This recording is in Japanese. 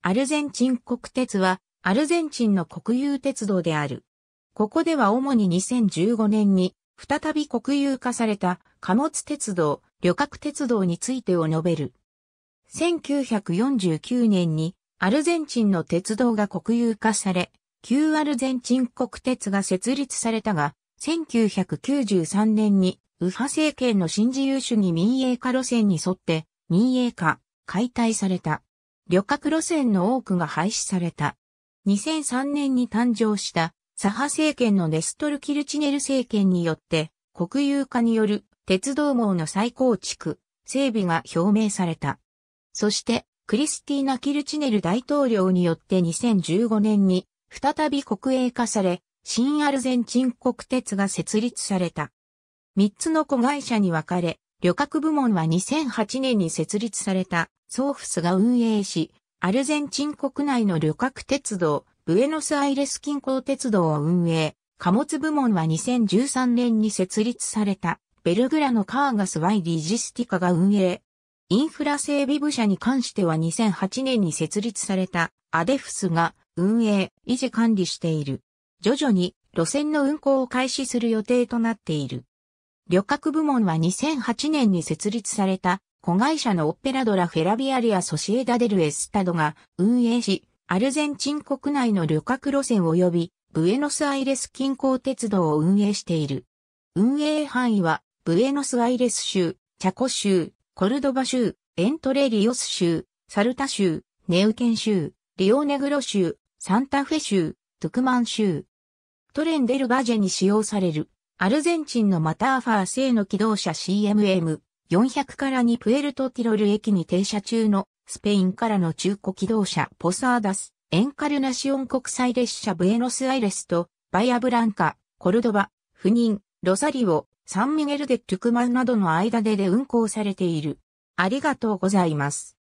アルゼンチン国鉄は、アルゼンチンの国有鉄道である。ここでは主に2015年に、再び国有化された貨物鉄道、旅客鉄道についてを述べる。1949年に、アルゼンチンの鉄道が国有化され、旧アルゼンチン国鉄が設立されたが、1993年に右派政権の新自由主義民営化路線に沿って民営化、解体された。旅客路線の多くが廃止された。2003年に誕生した左派政権のネストル・キルチネル政権によって国有化による鉄道網の再構築、整備が表明された。そしてクリスティーナ・キルチネル大統領によって2015年に再び国営化され、新アルゼンチン国鉄が設立された。3つの子会社に分かれ、旅客部門は2008年に設立されたソーフスが運営し、アルゼンチン国内の旅客鉄道、ブエノスアイレス近郊鉄道を運営。貨物部門は2013年に設立されたベルグラのカーガスワイリジスティカが運営。インフラ整備部社に関しては2008年に設立されたアデフスが運営、維持管理している。徐々に路線の運行を開始する予定となっている。旅客部門は2008年に設立された子会社のオッペラドラフェラビアリアソシエダデルエスタドが運営し、アルゼンチン国内の旅客路線及びブエノスアイレス近郊鉄道を運営している。運営範囲はブエノスアイレス州、チャコ州、コルドバ州、エントレリオス州、サルタ州、ネウケン州、リオネグロ州、サンタフェ州、トゥクマン州。トレンデルバジェに使用されるアルゼンチンのマターファー製の機動車 CMM400 からにプエルトティロル駅に停車中のスペインからの中古機動車ポサーダス、エンカルナシオン国際列車ブエノスアイレスとバイアブランカ、コルドバ、フニン、ロサリオ、サンミゲルデ・トゥクマンなどの間でで運行されている。ありがとうございます。